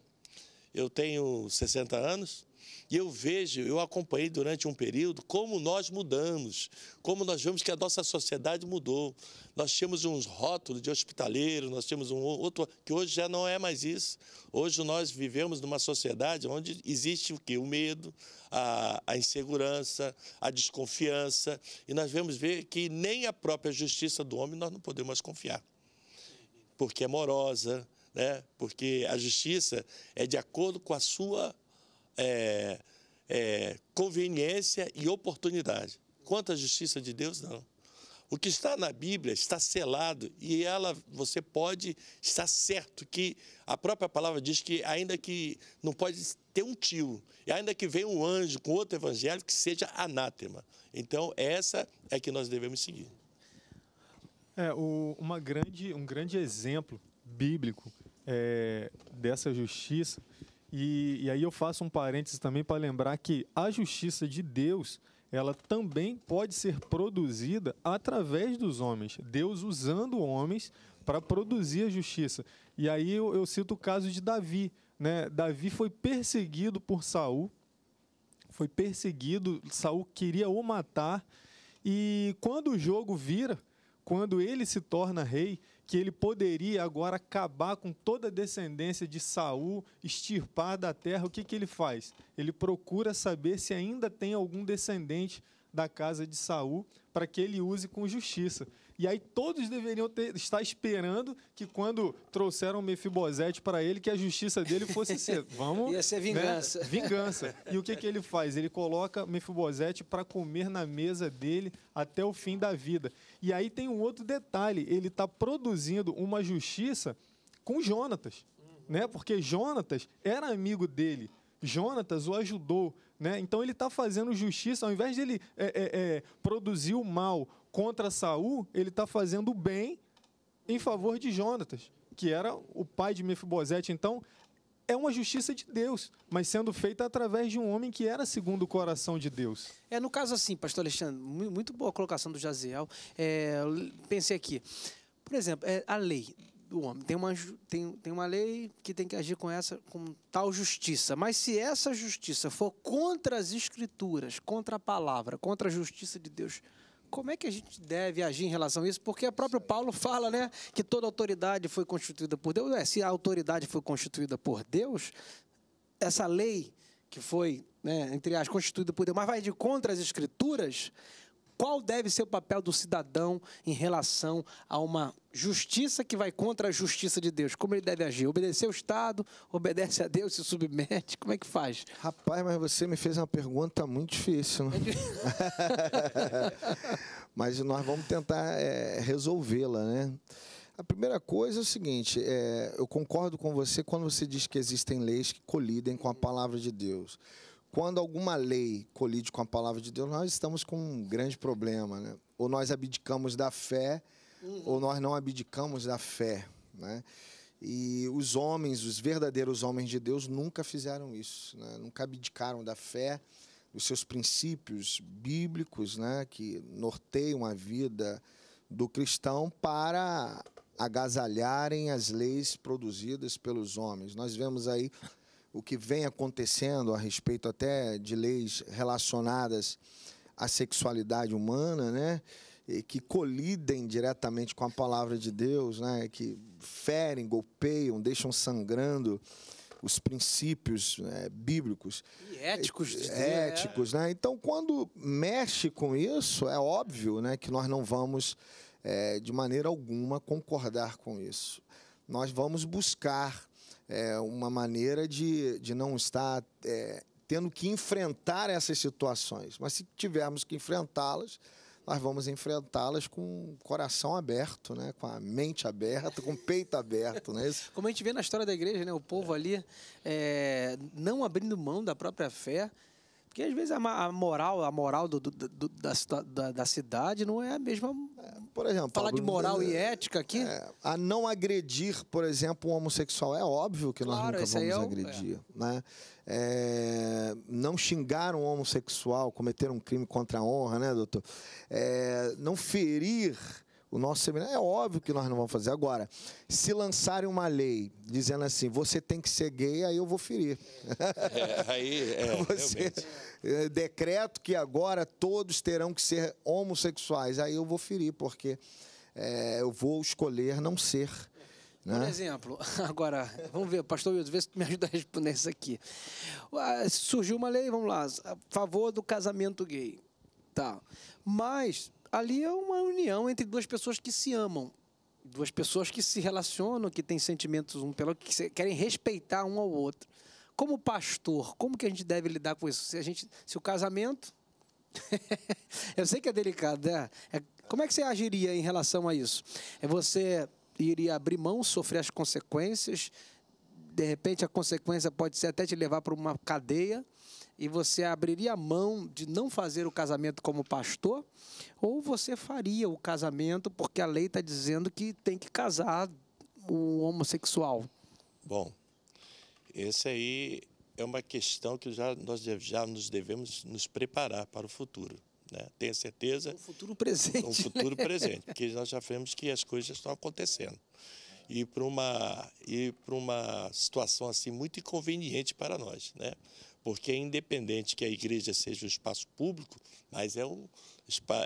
D: Eu tenho 60 anos e eu vejo, eu acompanhei durante um período como nós mudamos, como nós vemos que a nossa sociedade mudou. Nós tínhamos uns rótulos de hospitaleiro, nós tínhamos um outro, que hoje já não é mais isso. Hoje nós vivemos numa sociedade onde existe o quê? O medo, a, a insegurança, a desconfiança, e nós vemos ver que nem a própria justiça do homem nós não podemos mais confiar. Porque é morosa, né? porque a justiça é de acordo com a sua é, é, conveniência e oportunidade. Quanto à justiça de Deus, não. O que está na Bíblia está selado e ela você pode estar certo que a própria palavra diz que ainda que não pode ter um tio, e ainda que venha um anjo com outro evangelho que seja anátema. Então essa é que nós devemos seguir.
C: É o, uma grande um grande exemplo bíblico é, dessa justiça e, e aí eu faço um parênteses também para lembrar que a justiça de Deus ela também pode ser produzida através dos homens. Deus usando homens para produzir a justiça. E aí eu, eu cito o caso de Davi. Né? Davi foi perseguido por Saul, foi perseguido, Saul queria o matar. E quando o jogo vira, quando ele se torna rei, que ele poderia agora acabar com toda a descendência de Saul, extirpar da terra, o que, que ele faz? Ele procura saber se ainda tem algum descendente da casa de Saul para que ele use com justiça. E aí todos deveriam ter, estar esperando que quando trouxeram Mefibosete para ele, que a justiça dele fosse ser, vamos... Ia ser né, vingança. Né? Vingança. E o que, que ele faz? Ele coloca Mefibosete para comer na mesa dele até o fim da vida. E aí tem um outro detalhe, ele está produzindo uma justiça com Jonatas, né? Porque Jonatas era amigo dele. Jonatas o ajudou, né? Então ele está fazendo justiça, ao invés de ele é, é, é, produzir o mal contra Saul, ele está fazendo bem em favor de Jonatas, que era o pai de Mefibosete. Então, é uma justiça de Deus, mas sendo feita através de um homem que era segundo o coração de Deus. É, no caso assim, pastor Alexandre, muito boa a colocação do Jaziel.
A: É, pensei aqui, por exemplo, é, a lei do homem. Tem uma, tem, tem uma lei que tem que agir com essa com tal justiça. Mas se essa justiça for contra as escrituras, contra a palavra, contra a justiça de Deus, como é que a gente deve agir em relação a isso? Porque o próprio Paulo fala né, que toda autoridade foi constituída por Deus. É, se a autoridade foi constituída por Deus, essa lei que foi, né, entre as constituída por Deus, mas vai de contra as Escrituras, qual deve ser o papel do cidadão em relação a uma justiça que vai contra a justiça de Deus? Como ele deve agir? Obedecer ao Estado? Obedece a Deus? Se submete? Como é que faz? Rapaz, mas você me
B: fez uma pergunta muito difícil. Né? É mas nós vamos tentar é, resolvê-la, né? A primeira coisa é o seguinte: é, eu concordo com você quando você diz que existem leis que colidem com a palavra de Deus. Quando alguma lei colide com a palavra de Deus, nós estamos com um grande problema. Né? Ou nós abdicamos da fé, uhum. ou nós não abdicamos da fé. Né? E os homens, os verdadeiros homens de Deus, nunca fizeram isso, né? nunca abdicaram da fé, dos seus princípios bíblicos, né? que norteiam a vida do cristão para agasalharem as leis produzidas pelos homens. Nós vemos aí o que vem acontecendo a respeito até de leis relacionadas à sexualidade humana, né? E que colidem diretamente com a palavra de Deus, né? Que ferem, golpeiam, deixam sangrando os princípios né, bíblicos. E éticos. É. éticos, né? Então, quando mexe com isso, é óbvio né, que nós não vamos, é, de maneira alguma, concordar com isso. Nós vamos buscar é, uma maneira de, de não estar é, tendo que enfrentar essas situações. Mas se tivermos que enfrentá-las, nós vamos enfrentá-las com o coração aberto, né? com a mente aberta, com o peito aberto.
A: Né? Como a gente vê na história da igreja, né? o povo é. ali é, não abrindo mão da própria fé, porque às vezes a, a moral, a moral do, do, do, da, da, da, cidade não é a mesma. É, por exemplo, falar de moral é, e ética aqui. É, a não agredir, por exemplo, um
B: homossexual é óbvio que claro, nós nunca vamos é agredir, né? É, não xingar um homossexual, cometer um crime contra a honra, né, doutor? É, não ferir o nosso seminário. É óbvio que nós não vamos fazer. Agora, se lançarem uma lei dizendo assim, você tem que ser gay, aí eu vou ferir.
D: É, aí, é, você,
B: é, decreto que agora todos terão que ser homossexuais, aí eu vou ferir, porque é, eu vou escolher não ser.
A: Né? Por exemplo, agora, vamos ver, pastor Wilson, vê se me ajuda a responder isso aqui. Ah, surgiu uma lei, vamos lá, a favor do casamento gay. Tá. Mas Ali é uma união entre duas pessoas que se amam, duas pessoas que se relacionam, que têm sentimentos um pelo outro, que querem respeitar um ao outro. Como pastor, como que a gente deve lidar com isso? Se a gente, se o casamento eu sei que é delicado, né? É, como é que você agiria em relação a isso? É você iria abrir mão, sofrer as consequências? De repente, a consequência pode ser até te levar para uma cadeia e você abriria a mão de não fazer o casamento como pastor, ou você faria o casamento porque a lei está dizendo que tem que casar o homossexual?
D: Bom, esse aí é uma questão que já, nós já nos devemos nos preparar para o futuro. Né? Tenha certeza. Um futuro presente. Um né? futuro né? presente, porque nós já vemos que as coisas estão acontecendo. E para uma, e uma situação assim muito inconveniente para nós. Né? porque é independente que a igreja seja um espaço público, mas é um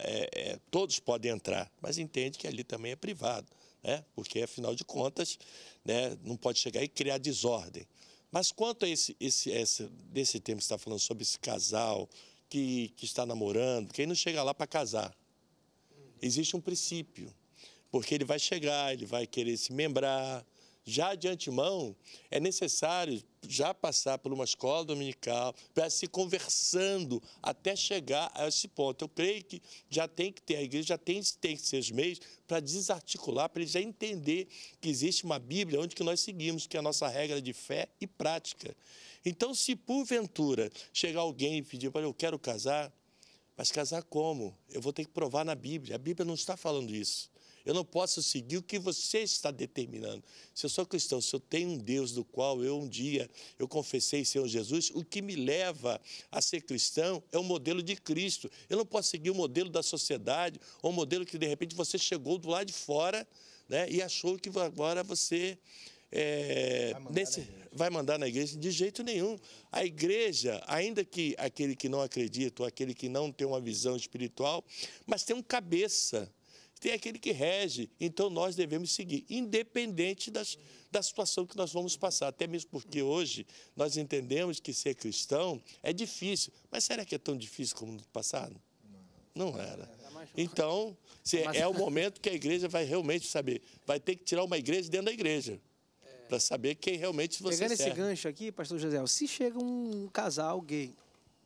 D: é, é, todos podem entrar, mas entende que ali também é privado, né? porque afinal de contas né, não pode chegar e criar desordem. Mas quanto a esse, esse, esse desse tema que está falando sobre esse casal que, que está namorando, quem não chega lá para casar, existe um princípio, porque ele vai chegar, ele vai querer se membrar, já de antemão, é necessário já passar por uma escola dominical para se conversando até chegar a esse ponto. Eu creio que já tem que ter, a igreja já tem, tem que ser os meios para desarticular, para ele já entender que existe uma Bíblia onde que nós seguimos, que é a nossa regra de fé e prática. Então, se porventura chegar alguém e pedir, para eu quero casar, mas casar como? Eu vou ter que provar na Bíblia. A Bíblia não está falando isso. Eu não posso seguir o que você está determinando. Se eu sou cristão, se eu tenho um Deus do qual eu um dia eu confessei Senhor Jesus, o que me leva a ser cristão é o modelo de Cristo. Eu não posso seguir o modelo da sociedade ou o modelo que de repente você chegou do lado de fora né, e achou que agora você é, vai, mandar nesse, vai, mandar na igreja de jeito nenhum. A igreja, ainda que aquele que não acredita ou aquele que não tem uma visão espiritual, mas tem um cabeça tem aquele que rege. Então nós devemos seguir, independente das, da situação que nós vamos passar. Até mesmo porque hoje nós entendemos que ser cristão é difícil. Mas será que é tão difícil como no passado? Não era. Então, é o momento que a igreja vai realmente saber. Vai ter que tirar uma igreja dentro da igreja é. para saber quem realmente você Pegando serve. esse
A: gancho aqui, pastor José, se chega um casal gay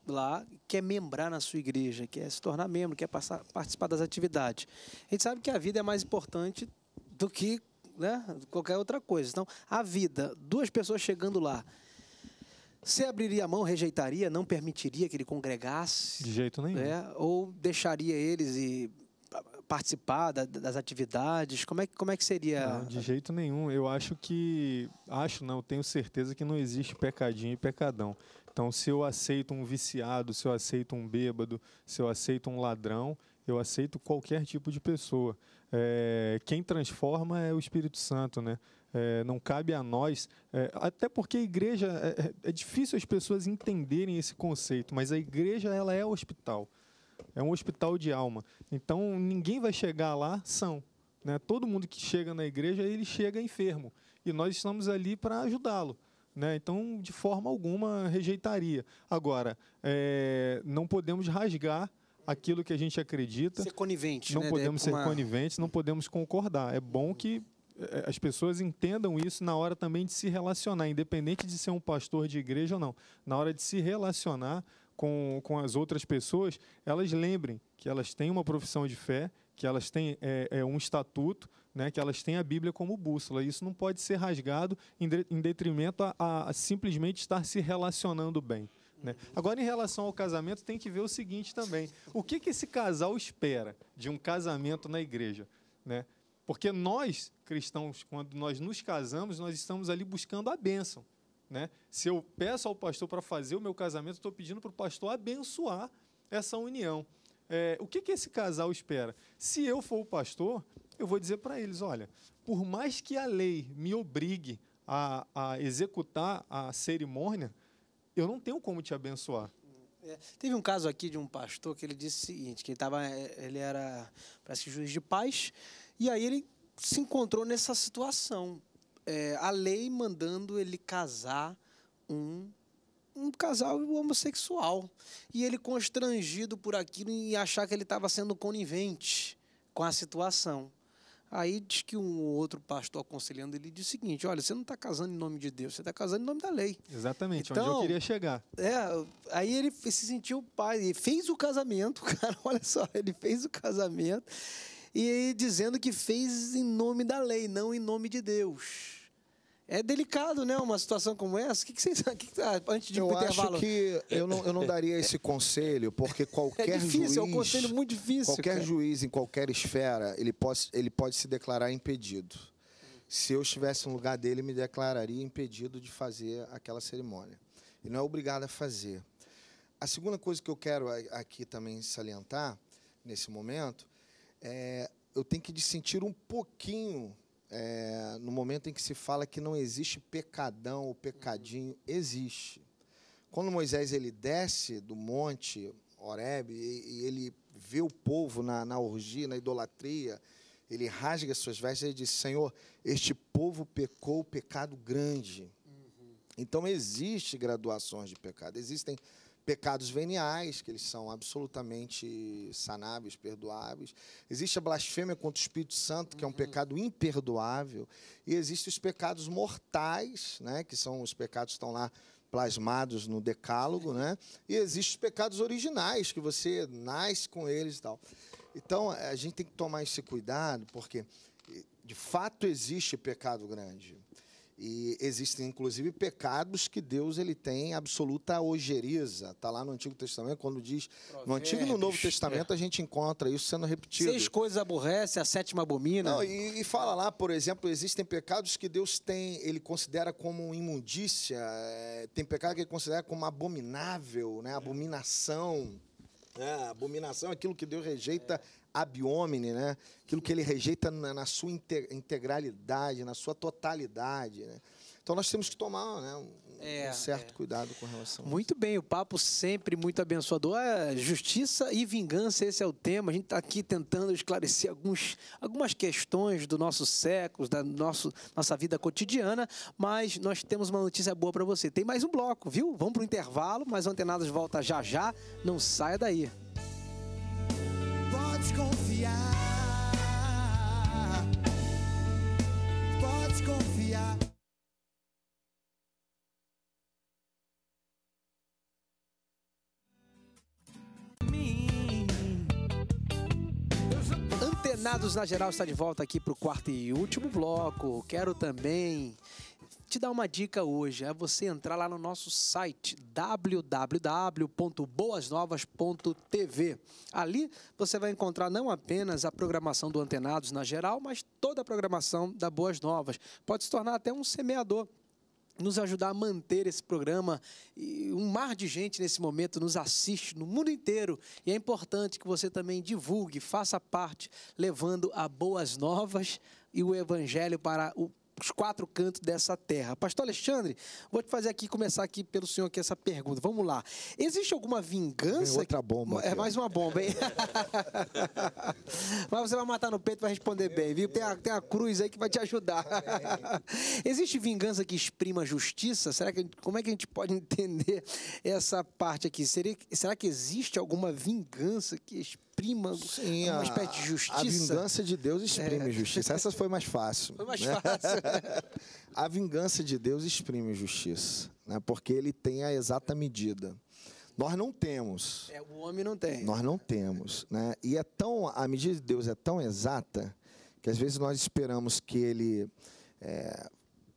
A: lá, quer membrar na sua igreja, quer se tornar membro, quer passar, participar das atividades. A gente sabe que a vida é mais importante do que né, qualquer outra coisa. Então, a vida, duas pessoas chegando lá, você abriria a mão, rejeitaria, não permitiria que ele congregasse?
C: De jeito nenhum. Né?
A: Ou deixaria eles e participar da, das atividades? Como é, como é que seria? Não, de
C: jeito nenhum. Eu acho que. Acho, não, tenho certeza que não existe pecadinho e pecadão. Então, se eu aceito um viciado, se eu aceito um bêbado, se eu aceito um ladrão, eu aceito qualquer tipo de pessoa. É, quem transforma é o Espírito Santo, né? É, não cabe a nós, é, até porque a igreja é, é, é difícil as pessoas entenderem esse conceito, mas a igreja ela é hospital, é um hospital de alma. Então ninguém vai chegar lá são, né? Todo mundo que chega na igreja ele chega enfermo e nós estamos ali para ajudá-lo. Né? Então, de forma alguma, rejeitaria. Agora, é, não podemos rasgar aquilo que a gente acredita. Ser conivente. Não né? podemos ser uma... coniventes, não podemos concordar. É bom que é, as pessoas entendam isso na hora também de se relacionar, independente de ser um pastor de igreja ou não. Na hora de se relacionar com, com as outras pessoas, elas lembrem que elas têm uma profissão de fé, que elas têm é, é um estatuto, né, que elas têm a Bíblia como bússola. Isso não pode ser rasgado em, detrimento a, a, a, simplesmente estar se relacionando bem. Né? Agora, em relação ao casamento, tem que ver o seguinte também: o que, que esse casal espera de um casamento na igreja? Né? Porque nós, cristãos, quando nós nos casamos, nós estamos ali buscando a bênção. Né? Se eu peço ao pastor para fazer o meu casamento, estou pedindo para o pastor abençoar essa união. É, o que, que esse casal espera? Se eu for o pastor, eu vou dizer para eles: olha, por mais que a lei me obrigue a, a executar a cerimônia, eu não tenho como te abençoar. É, teve um caso aqui de um pastor que ele disse o seguinte, que ele, tava, é, ele era, parece que juiz de
A: paz, e aí ele se encontrou nessa situação. É, a lei mandando ele casar um, um casal homossexual. E ele constrangido por aquilo e achar que ele estava sendo conivente com a situação. Aí diz que um outro pastor aconselhando ele diz o seguinte: olha, você não está casando em nome de Deus, você está casando em nome da lei.
C: Exatamente, então, onde eu então, queria
A: chegar. É, aí ele se sentiu pai, ele fez o casamento, cara, olha só, ele fez o casamento e dizendo que fez em nome da lei, não em nome de Deus. É delicado, né? Uma situação como essa. O que, que vocês. Que que, antes de eu intervalo. acho que eu não, eu não daria
B: esse conselho, porque qualquer é difícil, juiz. É um conselho muito difícil. Qualquer cara. juiz, em qualquer esfera, ele pode, ele pode se declarar impedido. Se eu estivesse no lugar dele, me declararia impedido de fazer aquela cerimônia. E não é obrigado a fazer. A segunda coisa que eu quero aqui também salientar, nesse momento, é eu tenho que dissentir um pouquinho é, no momento em que se fala que não existe pecadão o pecadinho, existe. Quando Moisés ele desce do monte Horeb e, e ele vê o povo na, na orgia, na idolatria, ele rasga suas vestes e diz: Senhor, este povo pecou pecado grande. Uhum. Então, existem graduações de pecado, existem pecados veniais, que eles são absolutamente sanáveis, perdoáveis. Existe a blasfêmia contra o Espírito Santo, que é um uhum. pecado imperdoável. E existem os pecados mortais, né, que são os pecados que estão lá plasmados no decálogo, né? E existem os pecados originais, que você nasce com eles e tal. Então, a gente tem que tomar esse cuidado, porque de fato existe pecado grande. E existem, inclusive, pecados que Deus ele tem absoluta ojeriza. Está lá no Antigo Testamento, quando diz. Provérbios. No Antigo e no Novo Testamento é. a gente encontra isso sendo repetido. Seis
A: coisas aborrece, a sétima abomina. Não,
B: e, e, fala lá, por exemplo, existem pecados que Deus tem, ele considera como imundícia, eh, tem pecado que ele considera como abominável, né? abominação. É, abominação é aquilo que Deus rejeita ab homine, né? aquilo que ele rejeita na, na sua integralidade, na sua totalidade. Né? Então nós temos que tomar né, um,
A: é, um, certo
B: é. cuidado com relação
A: Muito bem, o papo sempre muito abençoador. É justiça e vingança, esse é o tema. A gente está aqui tentando esclarecer alguns, algumas questões do nosso século, da nosso, nossa vida cotidiana, mas nós temos uma notícia boa para você. Tem mais um bloco, viu? Vamos para o intervalo, mas Antenadas volta já já. Não saia daí desconfiar.
B: Pode confiar.
A: Antenados na geral está de volta aqui para o quarto e último bloco. Quero também te dar uma dica hoje é você entrar lá no nosso site www.boasnovas.tv. Ali você vai encontrar não apenas a programação do Antenados na geral, mas toda a programação da Boas Novas. Pode se tornar até um semeador nos ajudar a manter esse programa. E um mar de gente nesse momento nos assiste no mundo inteiro e é importante que você também divulgue, faça parte, levando a boas novas e o evangelho para o os quatro cantos dessa terra. Pastor Alexandre, vou te fazer aqui começar aqui pelo senhor aqui essa pergunta. Vamos lá. Existe alguma vingança? outra bomba. Que... É mais uma bomba, hein? Mas você vai matar no peito e vai responder bem, viu? Tem a, tem a cruz aí que vai te ajudar. Existe vingança que exprima a justiça? Será que como é que a gente pode entender essa parte aqui? Seria, será que existe alguma vingança que exprima exprima Sim, é uma a, espécie de justiça. A vingança
B: de Deus exprime é. justiça. Essa foi mais fácil. Foi mais né? fácil. a vingança de Deus exprime justiça, né? porque ele tem a exata medida. Nós não temos. É, o homem não tem. Nós não temos. Né? E é tão, a medida de Deus é tão exata que às vezes nós esperamos que ele é,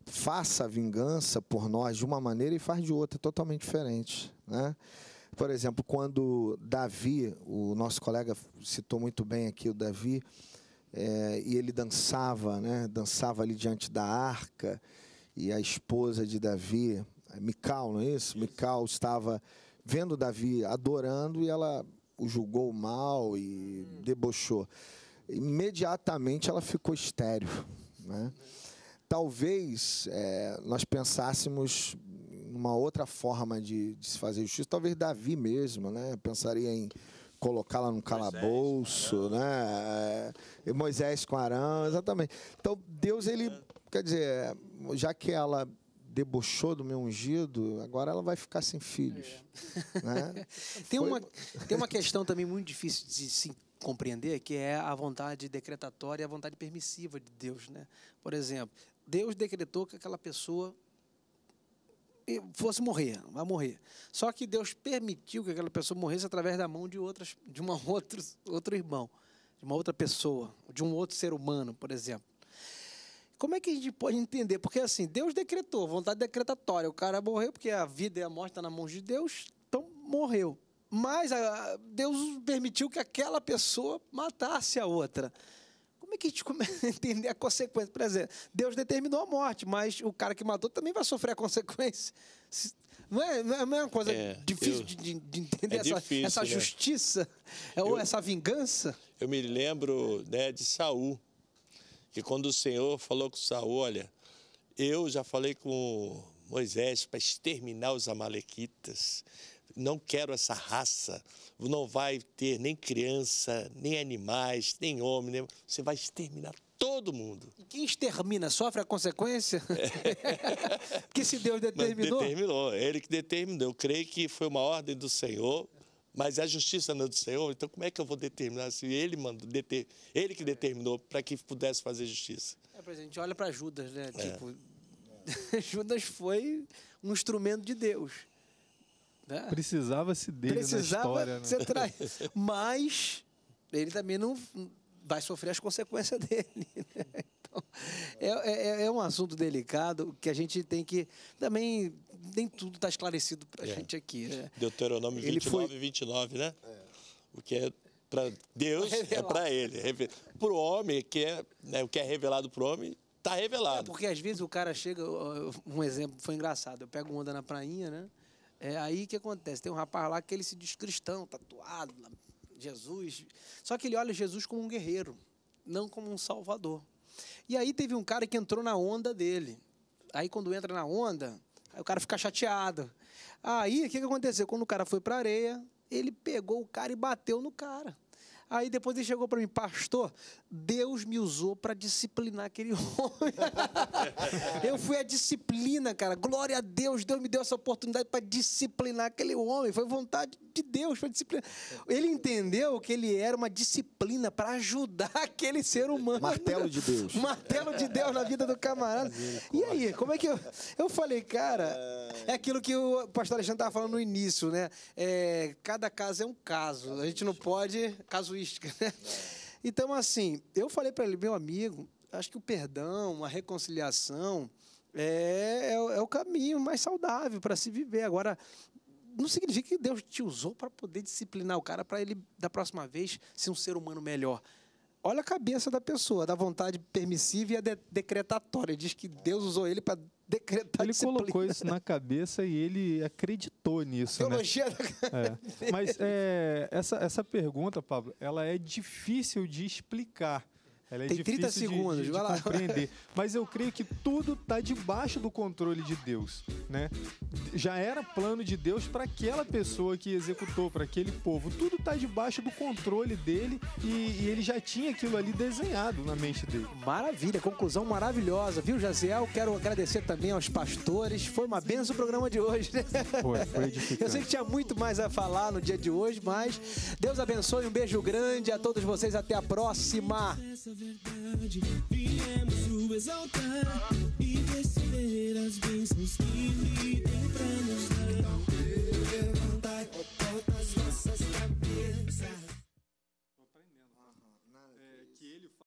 B: faça a vingança por nós de uma maneira e faz de outra totalmente diferente. Né? Por exemplo, quando Davi, o nosso colega citou muito bem aqui o Davi, é, e ele dançava, né? dançava ali diante da arca, e a esposa de Davi, Mical, não é isso? Mical estava vendo Davi adorando e ela o julgou mal e hum. debochou. Imediatamente ela ficou estéreo. Né? Talvez é, nós pensássemos uma outra forma de, de, se fazer justiça, talvez Davi mesmo, né? Pensaria em colocá-la num calabouço, Moisés, né? É, Moisés com Arão, exatamente. Então Deus ele, é. quer dizer, é, já que ela debochou do meu ungido, agora ela vai ficar sem filhos. É. Né?
A: tem, uma, tem uma questão também muito difícil de se compreender, que é a vontade decretatória e a vontade permissiva de Deus. Né? Por exemplo, Deus decretou que aquela pessoa fosse morrer, vai morrer. Só que Deus permitiu que aquela pessoa morresse através da mão de outras, de uma outro, outro irmão, de uma outra pessoa, de um outro ser humano, por exemplo. Como é que a gente pode entender? Porque assim, Deus decretou, vontade decretatória, o cara morreu porque a vida e a morte estão tá na mão de Deus, então morreu. Mas a, Deus permitiu que aquela pessoa matasse a outra. Como é que a gente começa a entender a consequência? Por exemplo, Deus determinou a morte, mas o cara que matou também vai sofrer a consequência. É, não é, não é uma coisa é, difícil eu, de, de, entender é essa, difícil, essa né?
D: justiça é, eu, ou essa vingança? Eu me lembro né, de Saul, que quando o Senhor falou com Saul, olha, eu já falei com Moisés para exterminar os amalequitas não quero essa raça. Não vai ter nem criança, nem animais, nem homem. Nem... Você vai exterminar todo mundo.
A: E quem extermina sofre a consequência? É.
D: que se Deus determinou? Mas determinou, ele que determinou. Eu creio que foi uma ordem do Senhor, mas é a justiça não é do Senhor, então como é que eu vou determinar se ele mandou, deter, ele que determinou para que pudesse fazer justiça?
A: É, presidente, olha para Judas, né? É. Tipo, Judas foi um instrumento de Deus. Né?
C: Precisava-se dele Precisava na história. Né? Ser né?
A: Mas ele também não vai sofrer as consequências dele. Né? Então, é, é, é, é, um assunto delicado que a gente tem que. Também nem tudo está esclarecido para a é. gente aqui. Né?
D: Deuteronômio 29 foi... 29, né? É. O que é para Deus é para ele. Para o homem, que é, né, o que é revelado para o homem, está revelado.
A: É porque às vezes o cara chega. Um exemplo foi engraçado. Eu pego onda na prainha, né? É aí que acontece. Tem um rapaz lá que ele se diz cristão, tatuado, Jesus. Só que ele olha Jesus como um guerreiro, não como um salvador. E aí teve um cara que entrou na onda dele. Aí quando entra na onda, o cara fica chateado. Aí o que, que aconteceu? Quando o cara foi para a areia, ele pegou o cara e bateu no cara. Aí depois ele chegou para mim, pastor, Deus me usou para disciplinar aquele homem. eu fui a disciplina, cara. Glória a Deus, Deus me deu essa oportunidade para disciplinar aquele homem. Foi vontade de Deus para disciplinar. Ele entendeu que ele era uma disciplina para ajudar aquele ser humano. Martelo de Deus. Martelo de Deus na vida do camarada. E aí, como é que eu. Eu falei, cara, é aquilo que o pastor Alexandre estava falando no início, né? É, cada caso é um caso. A gente não pode. Caso casuística, né? Então, assim, eu falei para ele, meu amigo, acho que o perdão, a reconciliação é, é, é o caminho mais saudável para se viver. Agora, não significa que Deus te usou para poder disciplinar o cara para ele, da próxima vez, ser um ser humano melhor. Olha a cabeça da pessoa, da vontade permissiva e a de decretatória. Diz que Deus usou ele para decretar Ele
C: disciplina. colocou isso na cabeça e ele acreditou nisso. A né? teologia né? da... é. Mas é, essa, essa pergunta, Pablo, ela é difícil de explicar. Ela é Tem 30 segundos, de, de, vai lá. Compreender. Mas eu creio que tudo está debaixo do controle de Deus, né? Já era plano de Deus para aquela pessoa que executou, para aquele povo. Tudo está debaixo do controle dele e, e, ele já tinha aquilo ali desenhado na mente dele. Maravilha, conclusão maravilhosa, viu, Jaziel? Quero agradecer também aos
A: pastores. Foi uma benção o programa de hoje, né? Foi, foi Eu sei que tinha muito mais a falar no dia de hoje, mas Deus abençoe, um beijo grande a todos vocês, até a próxima nossa
C: verdade, viemos o exaltar e receber as bênçãos que Ele tem pra nos dar. Levantai, ó, as
B: nossas cabeças.